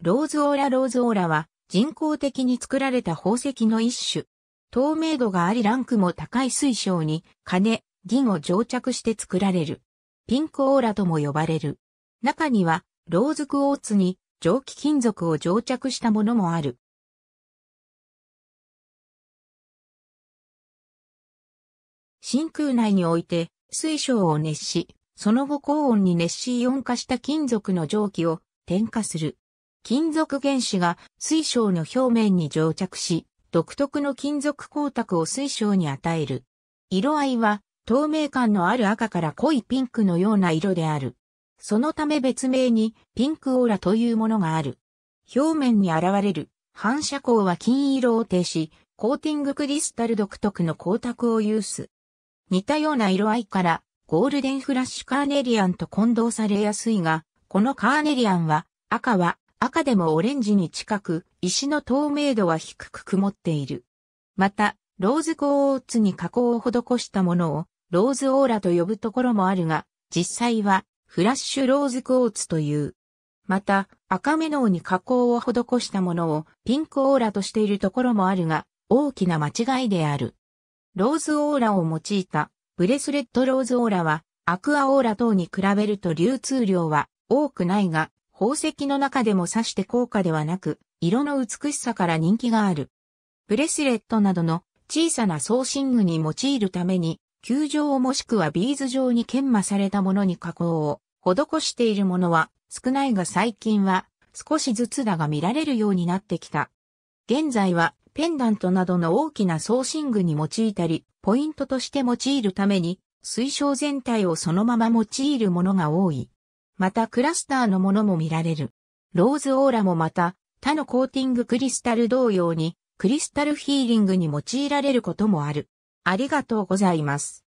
ローズオーラローズオーラは人工的に作られた宝石の一種。透明度がありランクも高い水晶に金、銀を蒸着して作られる。ピンクオーラとも呼ばれる。中にはローズクオーツに蒸気金属を蒸着したものもある。真空内において水晶を熱し、その後高温に熱しイオン化した金属の蒸気を点火する。金属原子が水晶の表面に蒸着し、独特の金属光沢を水晶に与える。色合いは透明感のある赤から濃いピンクのような色である。そのため別名にピンクオーラというものがある。表面に現れる反射光は金色を呈し、コーティングクリスタル独特の光沢を有す。似たような色合いからゴールデンフラッシュカーネリアンと混同されやすいが、このカーネリアンは赤は赤でもオレンジに近く、石の透明度は低く曇っている。また、ローズコーツに加工を施したものを、ローズオーラと呼ぶところもあるが、実際は、フラッシュローズコーツという。また、赤メノウに加工を施したものを、ピンクオーラとしているところもあるが、大きな間違いである。ローズオーラを用いた、ブレスレットローズオーラは、アクアオーラ等に比べると流通量は多くないが、宝石の中でも刺して高価ではなく、色の美しさから人気がある。ブレスレットなどの小さな送信具に用いるために、球状もしくはビーズ状に研磨されたものに加工を施しているものは少ないが最近は少しずつだが見られるようになってきた。現在はペンダントなどの大きな送信具に用いたり、ポイントとして用いるために、水晶全体をそのまま用いるものが多い。またクラスターのものも見られる。ローズオーラもまた、他のコーティングクリスタル同様に、クリスタルヒーリングに用いられることもある。ありがとうございます。